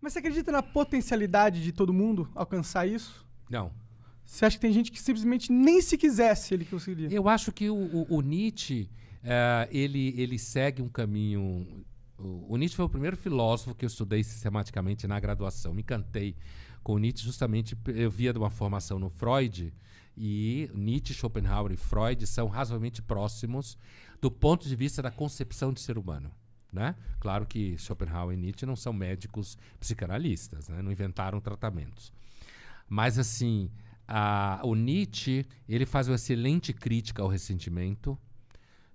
Mas você acredita na potencialidade de todo mundo alcançar isso? Não. Você acha que tem gente que simplesmente nem se quisesse ele conseguiria? Eu acho que o, o, o Nietzsche, eh, ele, ele segue um caminho... O, o Nietzsche foi o primeiro filósofo que eu estudei sistematicamente na graduação. Me encantei com o Nietzsche justamente... Eu via de uma formação no Freud... E Nietzsche, Schopenhauer e Freud são razoavelmente próximos do ponto de vista da concepção de ser humano. Né? Claro que Schopenhauer e Nietzsche não são médicos psicanalistas, né? não inventaram tratamentos. Mas assim, a, o Nietzsche ele faz uma excelente crítica ao ressentimento.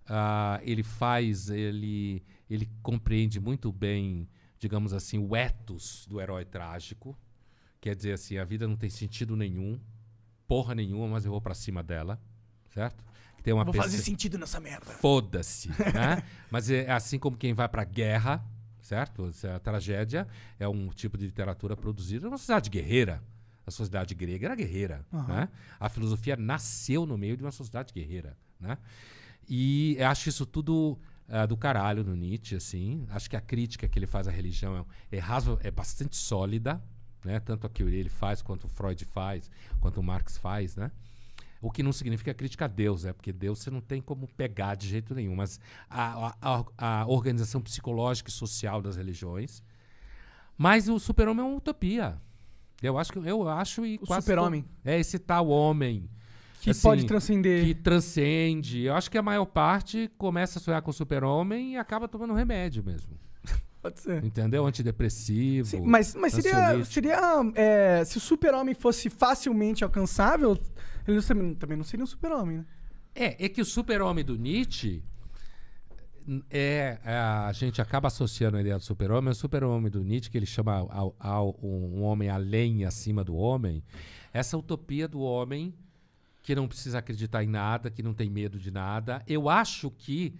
Ah, ele faz, ele, ele compreende muito bem, digamos assim, o ethos do herói trágico. Quer dizer assim, a vida não tem sentido nenhum, porra nenhuma, mas eu vou para cima dela, certo? ter uma Vou fazer sentido nessa merda. Foda-se, né? Mas é assim como quem vai pra guerra, certo? É a tragédia é um tipo de literatura produzida numa sociedade guerreira. A sociedade grega era guerreira, uhum. né? A filosofia nasceu no meio de uma sociedade guerreira, né? E acho isso tudo uh, do caralho no Nietzsche, assim. Acho que a crítica que ele faz à religião é, é, razo, é bastante sólida, né? Tanto a que ele faz, quanto o Freud faz, quanto o Marx faz, né? O que não significa crítica a Deus, é porque Deus você não tem como pegar de jeito nenhum. Mas a, a, a organização psicológica e social das religiões. Mas o super-homem é uma utopia. Eu acho que eu acho e o super-homem. É esse tal homem que assim, pode transcender. Que transcende. Eu acho que a maior parte começa a sonhar com o super-homem e acaba tomando remédio mesmo. Pode ser. Entendeu? Antidepressivo. Sim, mas mas seria, seria é, se o super-homem fosse facilmente alcançável, ele também não seria um super-homem, né? É, é que o super-homem do Nietzsche é, é a gente acaba associando a ideia do super-homem O super-homem do Nietzsche, que ele chama ao, ao, um homem além e acima do homem. Essa utopia do homem que não precisa acreditar em nada, que não tem medo de nada. Eu acho que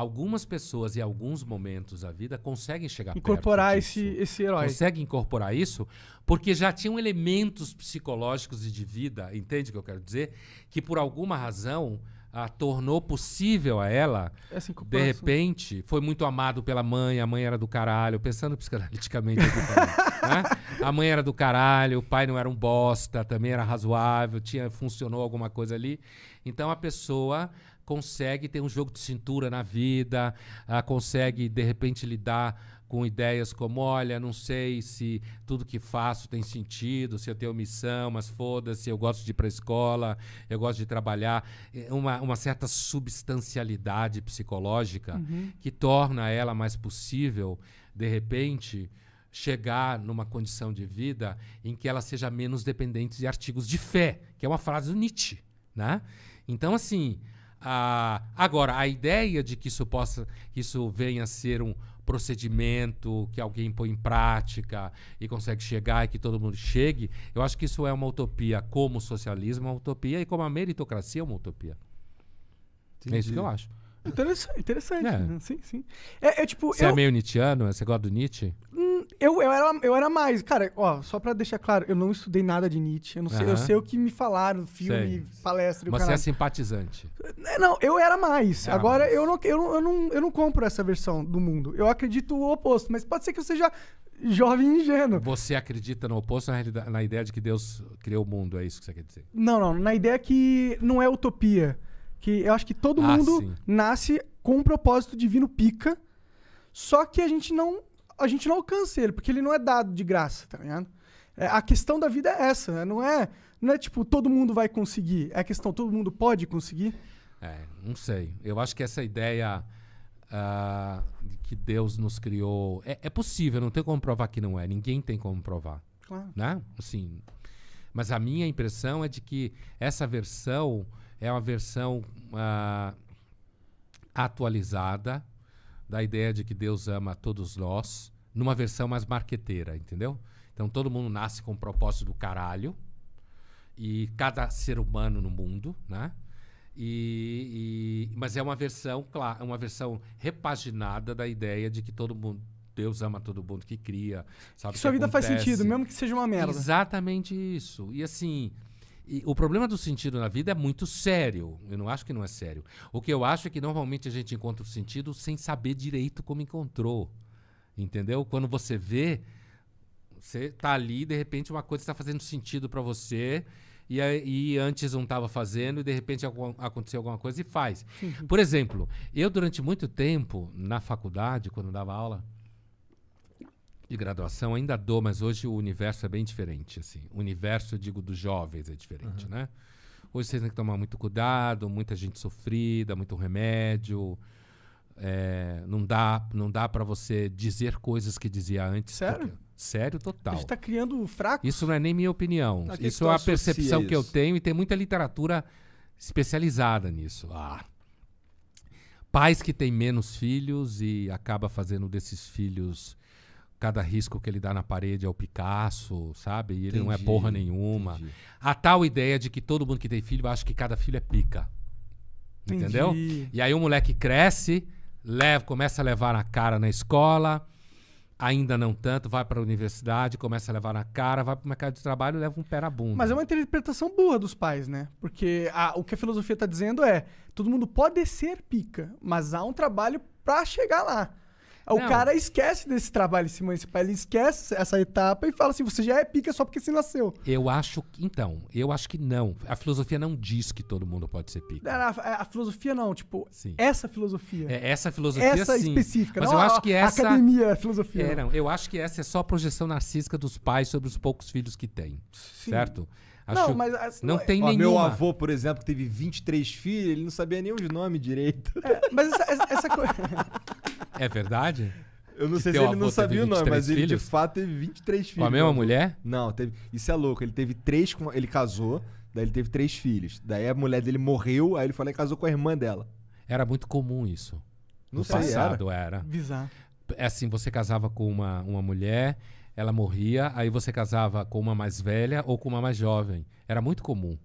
algumas pessoas e alguns momentos da vida conseguem chegar incorporar perto disso, esse esse herói conseguem incorporar isso porque já tinham elementos psicológicos e de vida entende o que eu quero dizer que por alguma razão a ah, tornou possível a ela, de repente, foi muito amado pela mãe, a mãe era do caralho, pensando psicanaliticamente. É né? A mãe era do caralho, o pai não era um bosta, também era razoável, tinha funcionou alguma coisa ali. Então a pessoa consegue ter um jogo de cintura na vida, ah, consegue de repente lidar com ideias como: olha, não sei se tudo que faço tem sentido, se eu tenho missão, mas foda-se, eu gosto de ir para a escola, eu gosto de trabalhar. É uma, uma certa substancialidade psicológica uhum. que torna ela mais possível, de repente chegar numa condição de vida em que ela seja menos dependente de artigos de fé, que é uma frase do Nietzsche, né? Então assim, ah, agora, a ideia de que isso possa, isso venha a ser um procedimento que alguém põe em prática e consegue chegar e que todo mundo chegue, eu acho que isso é uma utopia. Como o socialismo é uma utopia e como a meritocracia é uma utopia. Entendi. É isso que eu acho. Interessante, interessante. É. Né? Sim, sim. É, é tipo, você é eu... é meio Nietzscheano? Você gosta do Nietzsche? Hum eu, eu, era, eu era mais. Cara, ó, só pra deixar claro, eu não estudei nada de Nietzsche. Eu não sei, eu sei o que me falaram, filme, Sei. palestra o Mas você é simpatizante. É, não, eu era mais. Era ah, Agora mais. Eu, não, eu, não, eu, não, eu não compro essa versão do mundo. Eu acredito o oposto, mas pode ser que eu seja jovem e ingênuo. Você acredita no oposto na, na ideia de que Deus criou o mundo, é isso que você quer dizer? Não, não, na ideia que não é utopia. Que eu acho que todo Ah, mundo sim. nasce com um propósito divino pica, só que a gente não a gente não alcança ele, porque ele não é dado de graça, tá ligado? É, a questão da vida é essa, né? não é, não é tipo todo mundo vai conseguir, é a questão todo mundo pode conseguir. É, não sei. Eu acho que essa ideia uh, de que Deus nos criou é, é, possível, não tem como provar que não é. Ninguém tem como provar, claro. né? Assim, mas a minha impressão é de que essa versão é uma versão uh, atualizada da ideia de que Deus ama todos nós, numa versão mais marqueteira, entendeu? Então todo mundo nasce com um propósito do caralho, e cada ser humano no mundo, né? E, e, mas é uma versão, claro, uma versão repaginada da ideia de que todo mundo Deus ama todo mundo que cria, sabe? Que sua vida faz sentido, mesmo que seja uma merda. Exatamente isso. E assim, e o problema do sentido na vida é muito sério. Eu não acho que não é sério. O que eu acho é que normalmente a gente encontra o sentido sem saber direito como encontrou. Entendeu? Quando você vê, você tá ali, de repente uma coisa está fazendo sentido para você. E, e, antes não estava fazendo e de repente aconteceu alguma coisa e faz. Por exemplo, eu durante muito tempo na faculdade, quando dava aula, de graduação ainda dou, mas hoje o universo é bem diferente, assim. O universo, eu digo, dos jovens é diferente, uhum. né? Hoje vocês têm que tomar muito cuidado, muita gente sofrida, muito remédio. É, não dá, não dá para você dizer coisas que dizia antes. Sério? Porque, sério total. A gente tá criando fracos. Isso não é nem minha opinião. isso é a percepção que eu tenho e tem muita literatura especializada nisso. Ah, pais que têm menos filhos e acaba fazendo desses filhos cada risco que ele dá na parede é o Picasso, sabe? E ele entendi, não é porra nenhuma. Entendi. A tal ideia de que todo mundo que tem filho acha que cada filho é pica. Entendi. Entendeu? E aí o moleque cresce, leva, começa a levar na cara na escola, ainda não tanto, vai para a universidade, começa a levar na cara, vai para o mercado de trabalho, leva um pé na bunda. Mas é uma interpretação burra dos pais, né? Porque a, o que a filosofia está dizendo é: todo mundo pode ser pica, mas há um trabalho para chegar lá. O Não. cara esquece desse trabalho de se pai. ele esquece essa etapa e fala assim: você já é pica só porque você nasceu. Eu acho que. Então, eu acho que não. A filosofia não diz que todo mundo pode ser pica. Não, a, a, filosofia não, tipo, sim. essa filosofia. É, essa filosofia essa sim. específica, Mas não eu a, acho que essa. Academia, é filosofia. É, não. Eu acho que essa é só a projeção narcísica dos pais sobre os poucos filhos que têm. Certo? Acho não, mas assim, não tem ó, nenhuma. Meu avô, por exemplo, que teve 23 filhos, ele não sabia nem os nomes direito. É, mas essa, essa, essa coisa. É verdade? Eu não sei se ele não sabia o nome, mas filhos? ele de fato teve 23 filhos. Com a mesma né? mulher? Não, teve. Isso é louco. Ele teve três. Ele casou, daí ele teve três filhos. Daí a mulher dele morreu, aí ele falou: que casou com a irmã dela. Era muito comum isso. No, sei, passado era. era. Bizarro. É assim, você casava com uma, uma mulher, ela morria, aí você casava com uma mais velha ou com uma mais jovem. Era muito comum.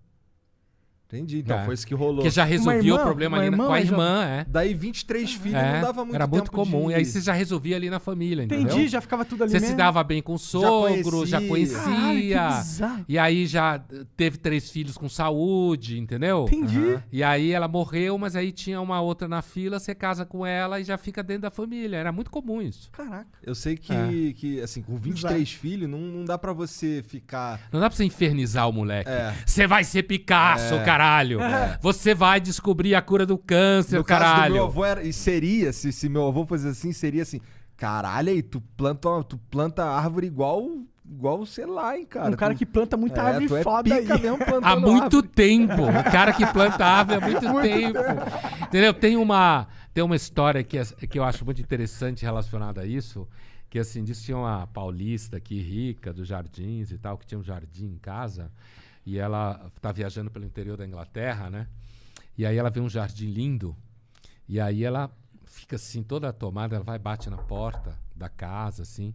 Entendi. Então é. foi isso que rolou. Que já resolvia o problema ali irmã, com a irmã, já... é. Daí 23 é. filhos é. não dava muito Era muito comum. De... E aí você já resolvia ali na família, entendeu? Entendi, já ficava tudo ali Você mesmo. se dava bem com o sogro, já conhecia. Já conhecia. Ai, e aí já teve três filhos com saúde, entendeu? Entendi. Uhum. E aí ela morreu, mas aí tinha uma outra na fila, você casa com ela e já fica dentro da família. Era muito comum isso. Caraca. Eu sei que, é. que assim, com 23 filhos, não, não dá para você ficar... Não dá pra você infernizar o moleque. É. Você vai ser Picasso, é. cara caralho. É. Você vai descobrir a cura do câncer, no caralho. Caso do meu avô era, e seria, se, se meu avô fosse assim, seria assim. Caralho, aí tu planta, tu planta árvore igual igual, sei lá, hein, cara. Um cara que planta muita é, árvore é foda pica aí. Mesmo há muito árvore. tempo. Um cara que planta árvore há muito, muito tempo. tempo. Entendeu? Tem uma, tem uma história que, é, que eu acho muito interessante relacionada a isso. Que assim, diz tinha uma paulista aqui rica, dos jardins e tal, que tinha um jardim em casa. E ela está viajando pelo interior da Inglaterra, né? E aí ela vê um jardim lindo. E aí ela fica assim, toda tomada, ela vai, bate na porta da casa, assim.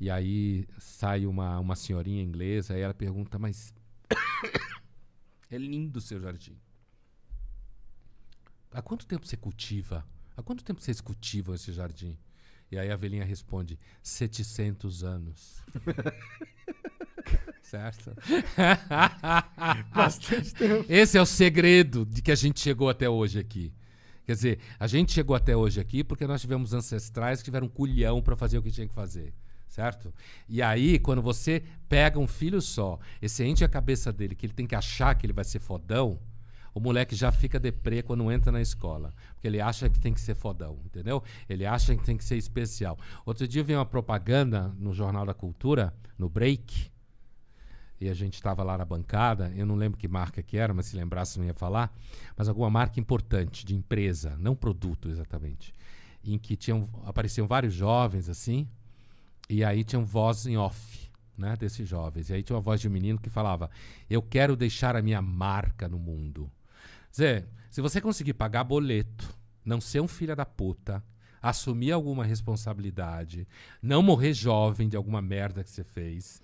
E aí sai uma, uma senhorinha inglesa, aí ela pergunta, mas é lindo o seu jardim. Há quanto tempo você cultiva? Há quanto tempo vocês cultivam esse jardim? E aí a velhinha responde: 700 anos. Certo? Bastante tempo. Esse é o segredo de que a gente chegou até hoje aqui. Quer dizer, a gente chegou até hoje aqui porque nós tivemos ancestrais que tiveram culhão para fazer o que tinha que fazer. Certo? E aí, quando você pega um filho só, esse enche a cabeça dele, que ele tem que achar que ele vai ser fodão, o moleque já fica deprê quando entra na escola. Porque ele acha que tem que ser fodão, entendeu? Ele acha que tem que ser especial. Outro dia vi uma propaganda no Jornal da Cultura, no Break, e a gente estava lá na bancada, eu não lembro que marca que era, mas se lembrasse não ia falar, mas alguma marca importante de empresa, não produto exatamente, em que tinham, apareciam vários jovens assim, e aí tinham voz em off, né, desses jovens. E aí tinha uma voz de um menino que falava: "Eu quero deixar a minha marca no mundo". Zé, se você conseguir pagar boleto, não ser um filho da puta, assumir alguma responsabilidade, não morrer jovem de alguma merda que você fez,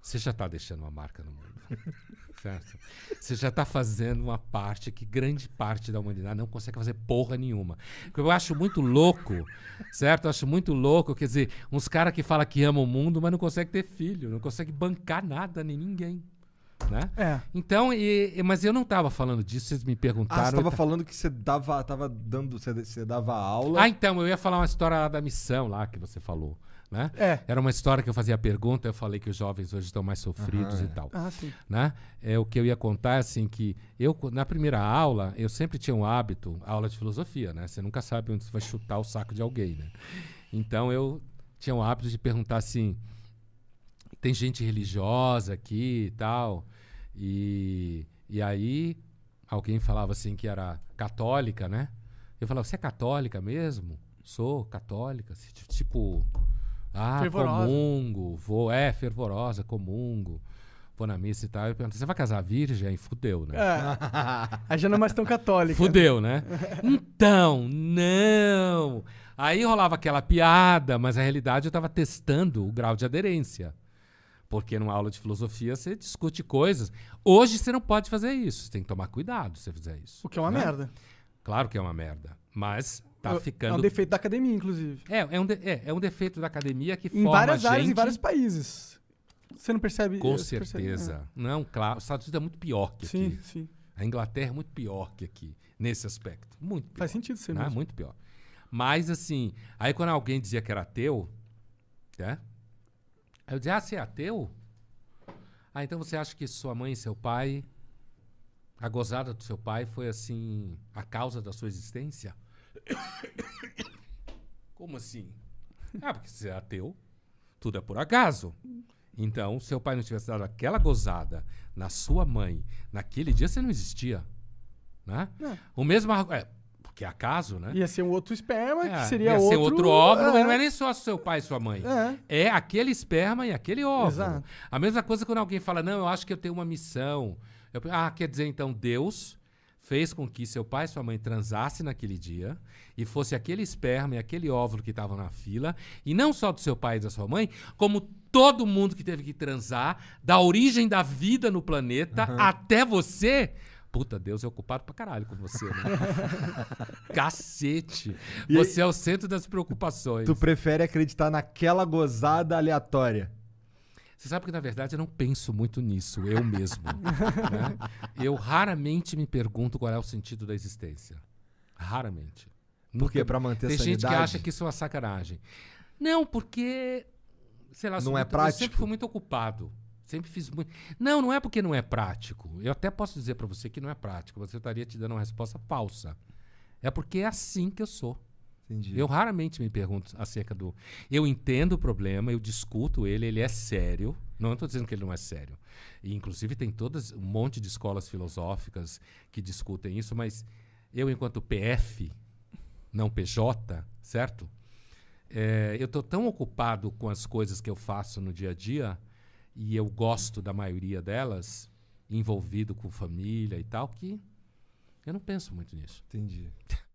você já está deixando uma marca no mundo. certo? Você já está fazendo uma parte que grande parte da humanidade não consegue fazer porra nenhuma. Eu acho muito louco, certo? Eu acho muito louco, quer dizer, uns caras que falam que amam o mundo, mas não conseguem ter filho, não conseguem bancar nada nem ninguém. Né? É. Então, e, mas eu não estava falando disso, vocês me ah, perguntaram. Ah, você tava tá... falando que você dava, tava dando, você, você dava aula. Ah, então, eu ia falar uma história lá da missão lá que você falou. Né? É. Era uma história que eu fazia pergunta, eu falei que os jovens hoje estão mais sofridos uhum, e tal. Ah, né? É o que eu ia contar é assim que eu na primeira aula, eu sempre tinha um hábito, aula de filosofia, né? Você nunca sabe onde você vai chutar o saco de alguém, né? Então eu tinha o hábito de perguntar assim: tem gente religiosa aqui e tal. E, e aí alguém falava assim que era católica, né? Eu falava, você é católica mesmo? Sou católica. Assim, tipo, ah, fervorosa. comungo, vou, é, fervorosa, comungo. Vou na missa e tal. Eu perguntei, você vai casar virgem? fudeu, né? É, a já não é mais tão católica. Fudeu, né? então, não. Aí rolava aquela piada, mas na realidade eu tava testando o grau de aderência. Porque numa aula de filosofia você discute coisas. Hoje você não pode fazer isso. Você tem que tomar cuidado se você fizer isso. O que é uma né? merda. Claro que é uma merda. Mas tá é, ficando. É um defeito da academia, inclusive. É, é um, de... é, é, um defeito da academia que em forma. Em várias gente... áreas, em vários países. Você não percebe Com certeza. Percebe, é. não, é claro. Os Estados Unidos é muito pior que sim, aqui. Sim, sim. A Inglaterra é muito pior que aqui, nesse aspecto. Muito pior. Faz sentido ser né? mesmo. Muito pior. Mas, assim, aí quando alguém dizia que era ateu, né? Aí eu disse, ah, você é ateu? Ah, então você acha que sua mãe e seu pai, a gozada do seu pai foi assim, a causa da sua existência? Como assim? Ah, porque você é ateu, tudo é por acaso. Então, se seu pai não tivesse dado aquela gozada na sua mãe, naquele dia você não existia. Né? É. O mesmo é, que é acaso, né? Ia ser um outro esperma, é, que seria outro... Ia ser outro óvulo, é. mas não é nem só seu pai e sua mãe. É. é aquele esperma e aquele óvulo. Exato. A mesma coisa quando alguém fala, não, eu acho que eu tenho uma missão. Eu, ah, quer dizer, então, Deus fez com que seu pai e sua mãe transassem naquele dia e fosse aquele esperma e aquele óvulo que estavam na fila, e não só do seu pai e da sua mãe, como todo mundo que teve que transar, da origem da vida no planeta uhum. até você Puta, Deus é ocupado pra caralho com você, né? Cacete! E você aí, é o centro das preocupações. Tu prefere acreditar naquela gozada aleatória? Você sabe que, na verdade, eu não penso muito nisso, eu mesmo. né? Eu raramente me pergunto qual é o sentido da existência. Raramente. Porque para manter a sanidade? Tem gente que acha que isso é uma sacanagem. Não, porque... Sei lá, não é muito, prático. eu sempre fui muito ocupado. Sempre fiz muito. Não, não é porque não é prático. Eu até posso dizer para você que não é prático. Você estaria te dando uma resposta falsa. É porque é assim que eu sou. Entendi. Eu raramente me pergunto acerca do. Eu entendo o problema, eu discuto ele, ele é sério. Não estou dizendo que ele não é sério. E, inclusive, tem todas um monte de escolas filosóficas que discutem isso, mas eu, enquanto PF, não PJ, certo? É, eu estou tão ocupado com as coisas que eu faço no dia a dia e eu gosto da maioria delas, envolvido com família e tal, que eu não penso muito nisso. Entendi.